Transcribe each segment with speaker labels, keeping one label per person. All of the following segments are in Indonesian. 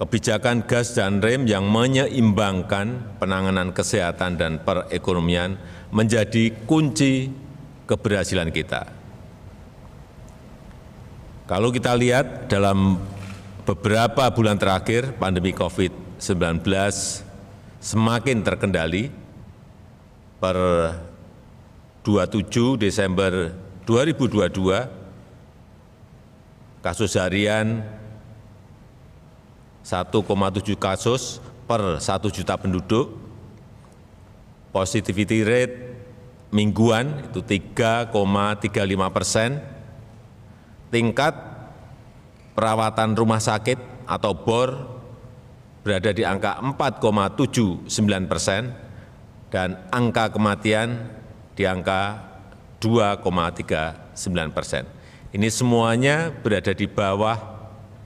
Speaker 1: kebijakan gas dan rem yang menyeimbangkan penanganan kesehatan dan perekonomian menjadi kunci keberhasilan kita. Kalau kita lihat dalam beberapa bulan terakhir pandemi COVID-19 semakin terkendali per 27 Desember 2022 kasus harian 1,7 kasus per 1 juta penduduk, positivity rate mingguan itu 3,35 persen, tingkat perawatan rumah sakit atau BOR berada di angka 4,79 persen, dan angka kematian di angka 2,39 persen. Ini semuanya berada di bawah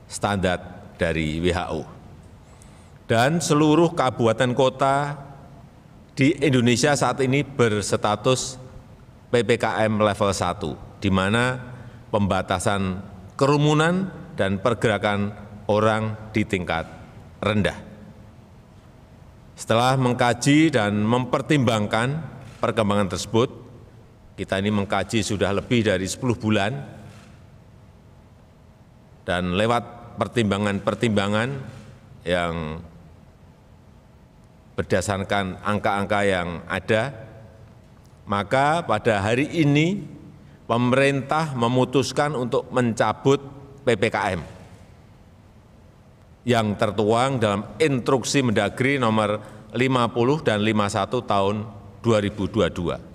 Speaker 1: standar dari WHO. Dan seluruh kabupaten kota di Indonesia saat ini berstatus PPKM level 1, di mana pembatasan kerumunan dan pergerakan orang di tingkat rendah. Setelah mengkaji dan mempertimbangkan perkembangan tersebut, kita ini mengkaji sudah lebih dari 10 bulan, dan lewat pertimbangan-pertimbangan yang berdasarkan angka-angka yang ada, maka pada hari ini pemerintah memutuskan untuk mencabut PPKM yang tertuang dalam instruksi mendagri nomor 50 dan 51 tahun 2022.